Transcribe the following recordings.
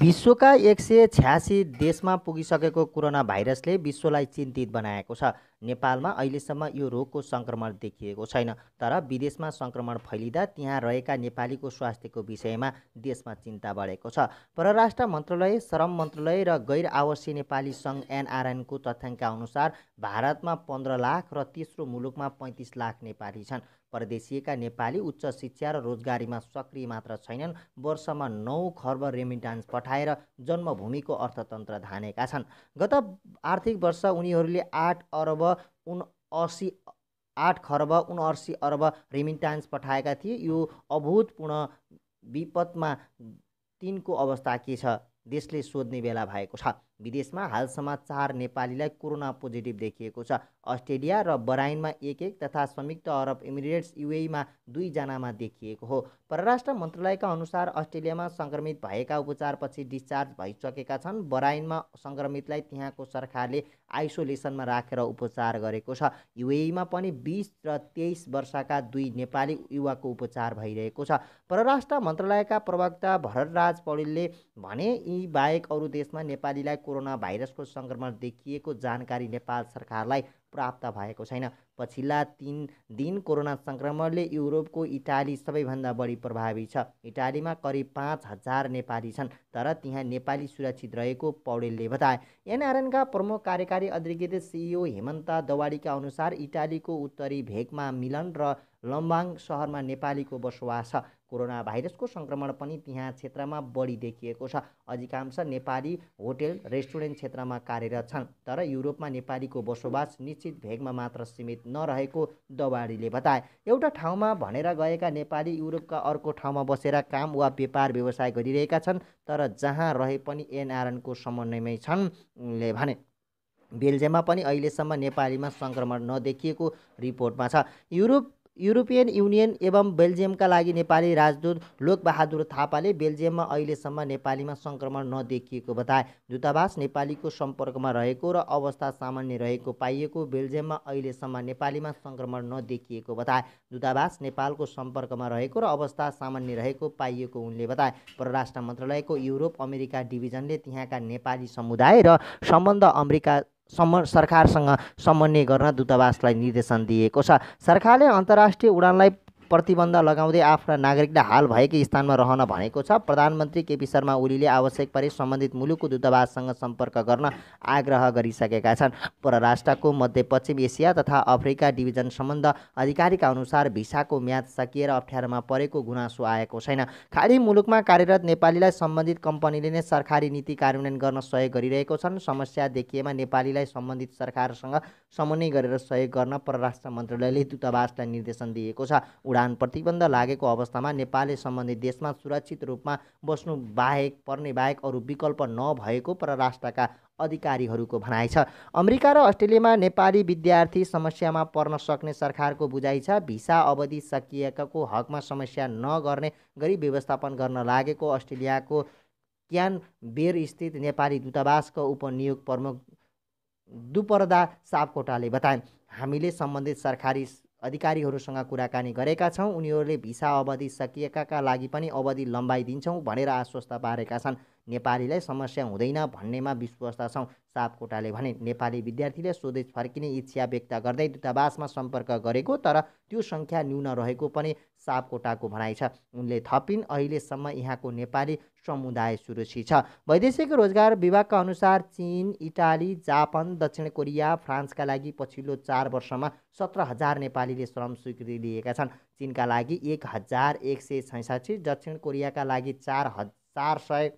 विश्वका एक सय छ्यासी देशमा पुगिसकेको कोरोना भाइरसले विश्वलाई चिन्तित बनाएको छ नेपालमा अहिलेसम्म यो रोगको सङ्क्रमण देखिएको छैन तर विदेशमा सङ्क्रमण फैलिँदा त्यहाँ रहेका नेपालीको स्वास्थ्यको विषयमा देशमा चिन्ता बढेको छ परराष्ट्र मन्त्रालय श्रम मन्त्रालय र गैर आवासीय नेपाली सङ्घ एनआरएनको तथ्याङ्क अनुसार भारतमा पन्ध्र लाख र तेस्रो मुलुकमा पैँतिस लाख नेपाली छन् परदेशिएका नेपाली उच्च शिक्षा र रोजगारीमा सक्रिय मात्र छैनन् वर्षमा नौ खर्ब रेमिटान्स पठाएर जन्मभूमिको अर्थतन्त्र धानेका छन् गत आर्थिक वर्ष उनीहरूले आठ अर्ब उन असी आठ खर्ब उनअसी अर्ब रेमिटान्स पठाएका थिए यो अभूतपूर्ण विपदमा तिनको अवस्था के छ देशले सोध्ने बेला भएको छ विदेशमा हालसम्म चार नेपालीलाई कोरोना पोजिटिभ देखिएको छ अस्ट्रेलिया र बराइनमा एक एक तथा संयुक्त अरब इमिरेट्स युएमा दुईजनामा देखिएको हो परराष्ट्र मन्त्रालयका अनुसार अस्ट्रेलियामा सङ्क्रमित भएका उपचारपछि डिस्चार्ज भइसकेका छन् बराइनमा सङ्क्रमितलाई त्यहाँको सरकारले आइसोलेसनमा राखेर उपचार गरेको छ युएमा पनि बिस र तेइस वर्षका दुई नेपाली युवाको उपचार भइरहेको छ परराष्ट्र मन्त्रालयका प्रवक्ता भरतराज पौडेलले भने यी बाहेक अरू देशमा नेपालीलाई कोरोना भाइरसको सङ्क्रमण देखिएको जानकारी नेपाल सरकारलाई प्राप्त भएको छैन पछिल्ला तिन दिन कोरोना सङ्क्रमणले युरोपको इटाली सबैभन्दा बढी प्रभावी छ इटालीमा करिब पाँच हजार नेपाली छन् तर त्यहाँ नेपाली सुरक्षित रहेको पौडेलले बताए एनआरएनका प्रमुख कार्यकारी अधिकृत सिइओ हेमन्त दवाडीका अनुसार इटालीको उत्तरी भेगमा मिलन र लम्बाङ सहरमा नेपालीको बसोबास छ कोरोना भाइरसको सङ्क्रमण पनि त्यहाँ क्षेत्रमा बढी देखिएको छ अधिकांश नेपाली होटेल रेस्टुरेन्ट क्षेत्रमा कार्यरत छन् तर युरोपमा नेपालीको बसोबास निश्चित भेगमा मात्र सीमित नरहेको दवाडीले बताए एउटा ठाउँमा भनेर गएका नेपाली युरोपका अर्को ठाउँमा बसेर काम वा व्यापार व्यवसाय गरिरहेका छन् तर जहाँ रहे पनि एनआरएनको समन्वयमै छन् उनले भने बेल्जियममा पनि अहिलेसम्म नेपालीमा सङ्क्रमण नदेखिएको रिपोर्टमा छ युरोप युरोपियन युनियन एवं बेल्जियमका लागि नेपाली राजदूत लोकबहादुर थापाले बेल्जियममा अहिलेसम्म नेपालीमा सङ्क्रमण नदेखिएको बताए दूतावास नेपालीको सम्पर्कमा रहेको र अवस्था सामान्य रहेको पाइएको बेल्जियममा अहिलेसम्म नेपालीमा सङ्क्रमण नदेखिएको बताए दूतावास नेपालको सम्पर्कमा रहेको र अवस्था सामान्य रहेको पाइएको उनले बताए परराष्ट्र मन्त्रालयको युरोप अमेरिका डिभिजनले त्यहाँका नेपाली समुदाय र सम्बन्ध अमेरिका सम सरकारसँग समन्वय गर्न दूतावासलाई निर्देशन दिएको छ सरकारले अन्तर्राष्ट्रिय उडानलाई प्रतिबन्ध लगाउँदै आफ्ना नागरिकलाई हाल भएकै स्थानमा रहन भनेको छ प्रधानमन्त्री केपी शर्मा ओलीले आवश्यक परे सम्बन्धित मुलुकको दूतावाससँग सम्पर्क गर्न आग्रह गरिसकेका छन् परराष्ट्रको मध्यपश्चिम एसिया तथा अफ्रिका डिभिजन सम्बन्ध अधिकारीका अनुसार भिसाको म्याद सकिएर अप्ठ्यारोमा परेको गुनासो आएको छैन खाडी मुलुकमा कार्यरत नेपालीलाई सम्बन्धित कम्पनीले नै सरकारी नीति कार्यान्वयन गर्न सहयोग गरिरहेको छन् समस्या देखिएमा नेपालीलाई सम्बन्धित सरकारसँग समन्वय गरेर सहयोग गर्न परराष्ट्र मन्त्रालयले दूतावासलाई निर्देशन दिएको छ उडान प्रतिबन्ध लागेको अवस्थामा नेपालले सम्बन्धित देशमा सुरक्षित रूपमा बस्नु बाहेक पर्ने बाहेक अरू विकल्प नभएको परराष्ट्रका अधिकारीहरूको भनाइ छ अमेरिका र अस्ट्रेलियामा नेपाली विद्यार्थी समस्यामा पर्न सक्ने सरकारको बुझाइ छ भिसा अवधि सकिएकाको हकमा समस्या नगर्ने गरी व्यवस्थापन गर्न लागेको अस्ट्रेलियाको क्यान बेर स्थित नेपाली दूतावासको उपनियोग प्रमुख दुपरदा सापकोटाले बताए हामीले सम्बन्धित सरकारी अधिकारीहरूसँग कुराकानी गरेका छौँ उनीहरूले भिसा अवधि सकिएकाका लागि पनि अवधि लम्बाइदिन्छौँ भनेर आश्वस्त पारेका छन् नेपालीलाई समस्या हुँदैन भन्नेमा विश्वस्त छौँ सापकोटाले भने नेपाली विद्यार्थीले स्वदेश फर्किने इच्छा व्यक्त गर्दै दूतावासमा सम्पर्क गरेको तर त्यो सङ्ख्या न्यून रहेको पनि सापकोटाको भनाइ छ उनले थपिन अहिलेसम्म यहाँको नेपाली समुदाय सुरक्षित छ वैदेशिक रोजगार विभागका अनुसार चिन इटाली जापान दक्षिण कोरिया फ्रान्सका लागि पछिल्लो चार वर्षमा सत्र हजार नेपालीले श्रम स्वीकृति लिएका छन् चिनका लागि एक हजार एक सय छैसाठी दक्षिण कोरियाका लागि चार ह सय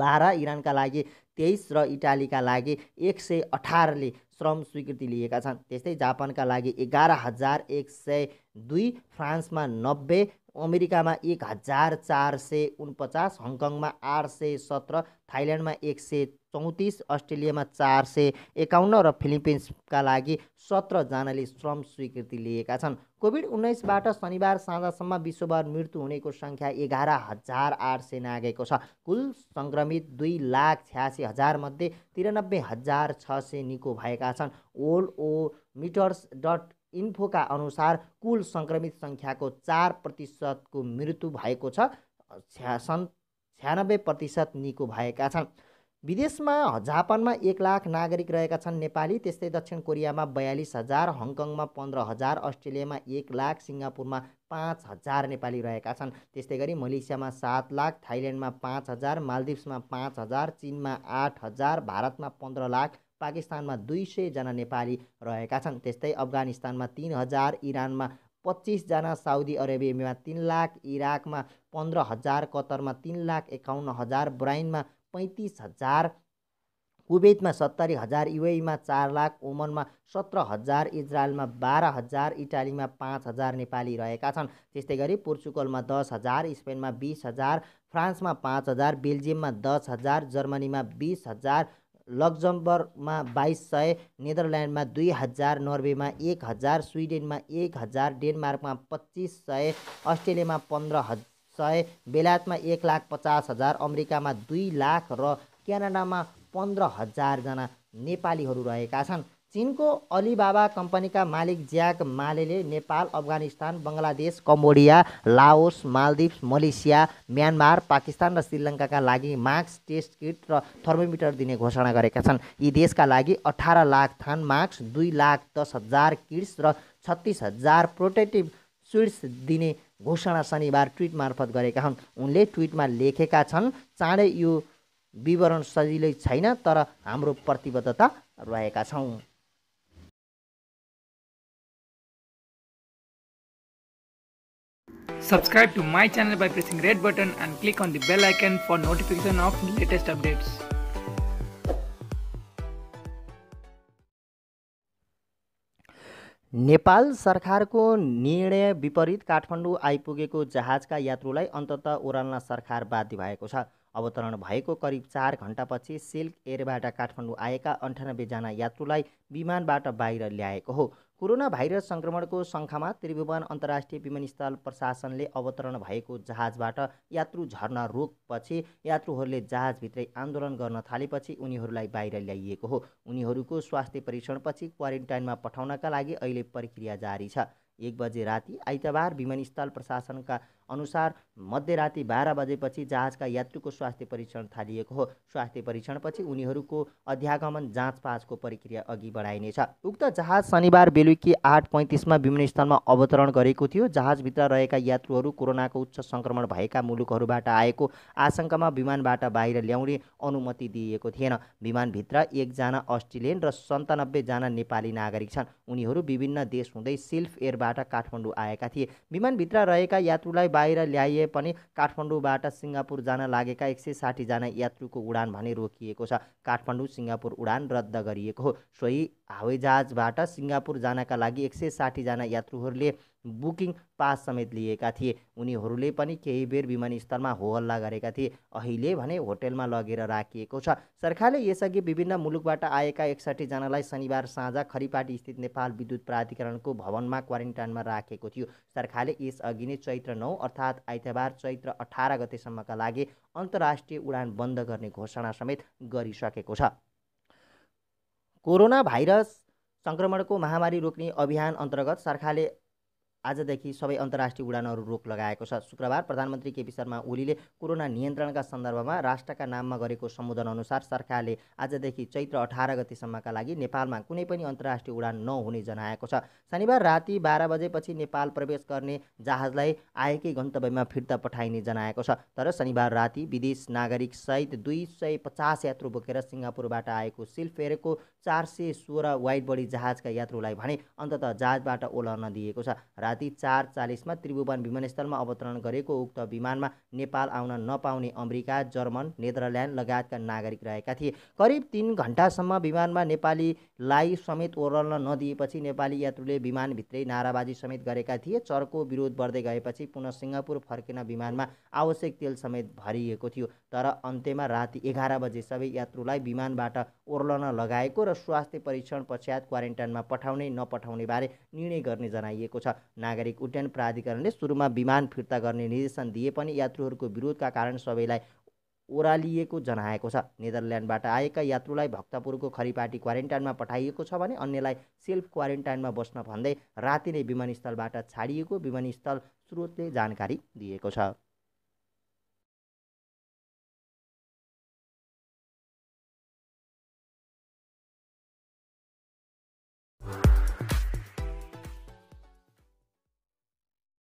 बाह्र इरानका लागि तेइस र इटालीका लागि एक सय अठारले श्रम स्वीकृति लिएका छन् त्यस्तै जापानका लागि एघार हजार एक सय दुई फ्रान्समा नब्बे अमेरिकामा एक हजार चार सय उनपचास हङकङमा आठ सय सत्र थाइल्यान्डमा एक सय चौतिस अस्ट्रेलियामा चार सय एकाउन्न र फिलिपिन्सका लागि सत्रजनाले श्रम स्वीकृति लिएका छन् कोभिड उन्नाइसबाट शनिबार साँझसम्म विश्वभर मृत्यु हुनेको सङ्ख्या एघार हजार आठ सय नागेको छ कुल सङ्क्रमित दुई लाख छ्यासी हजारमध्ये तिरानब्बे हजार छ सय निको भएका छन् ओल्ड ओ मिटर्स डट इन्फोका अनुसार कुल सङ्क्रमित सङ्ख्याको चार प्रतिशतको मृत्यु भएको छ छ्या सन् छ्यानब्बे प्रतिशत निको भएका छन् विदेशमा जापानमा एक लाख नागरिक रहेका छन् नेपाली त्यस्तै दक्षिण कोरियामा बयालिस हजार हङकङमा पन्ध्र हजार अस्ट्रेलियामा एक लाख सिङ्गापुरमा पाँच हजार नेपाली रहेका छन् त्यस्तै गरी मलेसियामा सात लाख थाइल्यान्डमा पाँच हजार मालदिप्समा पाँच हजार चिनमा आठ हजार भारतमा पन्ध्र लाख पाकिस्तानमा दुई सयजना नेपाली रहेका छन् त्यस्तै अफगानिस्तानमा तिन हजार इरानमा पच्चिसजना साउदी अरेबियामा तिन लाख इराकमा पन्ध्र हजार कतरमा तिन लाख एकाउन्न हजार ब्राइनमा पैँतिस हजार कुवेतमा सत्तरी हजार युएमा चार लाख ओमनमा सत्र हजार इजरायलमा बाह्र हजार इटालीमा पाँच हजार नेपाली रहेका छन् त्यस्तै गरी पोर्चुगलमा दस हजार स्पेनमा बिस हजार फ्रान्समा पाँच हजार बेल्जियममा दस हजार जर्मनीमा बिस हजार लक्जमबर्गमा बाइस सय नेदरल्यान्डमा दुई हजार नर्वेमा एक हजार स्विडेनमा एक हजार डेनमार्कमा पच्चिस सय अस्ट्रेलियामा पन्ध्र सय बेलायतमा एक लाख पचास हजार अमेरिकामा दुई लाख र क्यानाडामा पन्ध्र हजारजना नेपालीहरू रहेका छन् चिनको अलिबाबा कम्पनीका मालिक ज्याक मालेले Nepal Afghanistan Bangladesh Cambodia Laos Maldives Malaysia Myanmar Pakistan र श्रीलङ्काका लागि मास्क टेस्ट किट र थर्मोमिटर दिने घोषणा गरेका छन् यी देशका लागि अठार लाख थान मार्क्स दुई लाख दस हजार किट्स र छत्तिस हजार प्रोटेक्टिभ सुइट्स दिने घोषणा शनिबार ट्विट मार्फत गरेका हुन् उनले ट्विटमा लेखेका छन् चाँडै यो विवरण सजिलै छैन तर हाम्रो प्रतिबद्धता रहेका छौँ Subscribe to my channel by pressing red button and click on the bell icon for notification of latest updates. Nepal सरकारको निर्णय विपरीत काठमाडौँ आइपुगेको जहाजका यात्रुलाई अन्तत ओराल्न सरकार बाध्य भएको छ अवतरण भएको करिब चार घन्टापछि सिल्क एयरबाट काठमाडौँ आएका अन्ठानब्बेजना यात्रुलाई विमानबाट बाहिर ल्याएको हो कोरोना भाइरस सङ्क्रमणको सङ्ख्यामा त्रिभुवन अन्तर्राष्ट्रिय विमानस्थल प्रशासनले अवतरण भएको जहाजबाट यात्रु झर्न रोकपछि यात्रुहरूले जहाजभित्रै आन्दोलन गर्न थालेपछि उनीहरूलाई बाहिर ल्याइएको हो उनीहरूको स्वास्थ्य परीक्षणपछि क्वारेन्टाइनमा पठाउनका लागि अहिले प्रक्रिया जारी छ एक बजे राति आइतबार विमानस्थल प्रशासनका अनुसार मध्यराति बाह्र बजेपछि जहाजका यात्रुको स्वास्थ्य परीक्षण थालिएको हो स्वास्थ्य परीक्षणपछि उनीहरूको अध्यागमन जाँचपाचको प्रक्रिया अघि बढाइनेछ उक्त जहाज शनिबार बेलुकी आठ पैँतिसमा विमानस्थलमा अवतरण गरेको थियो जहाजभित्र रहेका यात्रुहरू कोरोनाको उच्च सङ्क्रमण भएका मुलुकहरूबाट आएको आशंकामा विमानबाट बाहिर ल्याउने अनुमति दिइएको थिएन विमानभित्र एकजना अस्ट्रेलियन र सन्तानब्बेजना नेपाली नागरिक छन् उनीहरू विभिन्न देश हुँदै सिल्फ एयरबाट काठमाडौँ आएका थिए विमानभित्र रहेका यात्रुलाई बाहिर ल्याइए पनि काठमाडौँबाट सिङ्गापुर जान लागेका एक सय साठीजना यात्रुको उडान भने रोकिएको छ काठमाडौँ सिङ्गापुर उडान रद्द गरिएको हो सोही हवाईजहाजबाट सिङ्गापुर जानका लागि एक सय साठीजना यात्रुहरूले बुकिङ पास समेत लिएका थिए उनीहरूले पनि केही बेर विमानस्थलमा होहल्ला गरेका थिए अहिले भने होटेलमा लगेर राखिएको छ सरकारले यसअघि विभिन्न मुलुकबाट आएका एकसाठीजनालाई शनिबार साँझ खरिपाटी स्थित नेपाल विद्युत प्राधिकरणको भवनमा क्वारेन्टाइनमा राखेको थियो सरकारले यसअघि नै चैत्र नौ अर्थात् आइतबार चैत्र अठार गतेसम्मका लागि अन्तर्राष्ट्रिय उडान बन्द गर्ने घोषणा समेत गरिसकेको छ कोरोना भाइरस सङ्क्रमणको महामारी रोक्ने अभियान अन्तर्गत सरकारले आजदेखि सबै अन्तर्राष्ट्रिय उडानहरू रोक लगाएको छ शुक्रबार प्रधानमन्त्री केपी शर्मा ओलीले कोरोना नियन्त्रणका सन्दर्भमा राष्ट्रका नाममा गरेको सम्बोधन अनुसार सरकारले आजदेखि चैत्र अठार गतिसम्मका लागि नेपालमा कुनै पनि अन्तर्राष्ट्रिय उडान नहुने जनाएको छ शनिबार राति बाह्र बजेपछि नेपाल प्रवेश गर्ने जहाजलाई आएकै गन्तव्यमा फिर्ता पठाइने जनाएको छ तर शनिबार राति विदेश नागरिकसहित दुई सय पचास यात्रु बोकेर सिङ्गापुरबाट आएको सिलफेरको चार सय सोह्र वाइट बडी जहाजका यात्रुलाई भने अन्तत जहाजबाट ओल्लन दिएको छ राति चार चालिसमा त्रिभुवन विमानस्थलमा अवतरण गरेको उक्त विमानमा नेपाल आउन नपाउने अमेरिका जर्मन नेदरल्यान्ड लगायतका नागरिक रहेका थिए करिब तिन घन्टासम्म विमानमा नेपालीलाई समेत ओर्लन नदिएपछि नेपाली यात्रुले विमानभित्रै नाराबाजी समेत गरेका थिए चर्को विरोध बढ्दै गएपछि पुनः सिङ्गापुर फर्किन विमानमा आवश्यक तेल समेत भरिएको थियो तर अन्त्यमा राति एघार बजे सबै यात्रुलाई विमानबाट ओर्लन लगाएको र स्वास्थ्य परीक्षण पश्चात क्वारेन्टाइनमा पठाउने नपठाउने बारे निर्णय गर्ने जनाइएको छ नागरिक उड्डयन प्राधिकरणले सुरुमा विमान फिर्ता गर्ने निर्देशन दिए पनि यात्रुहरूको विरोधका कारण सबैलाई ओह्रालिएको जनाएको छ नेदरल्यान्डबाट आएका यात्रुलाई भक्तपुरको खरिपाटी क्वारेन्टाइनमा पठाइएको छ भने अन्यलाई सेल्फ क्वारेन्टाइनमा बस्न भन्दै राति नै विमानस्थलबाट छाडिएको विमानस्थल स्रोतले जानकारी दिएको छ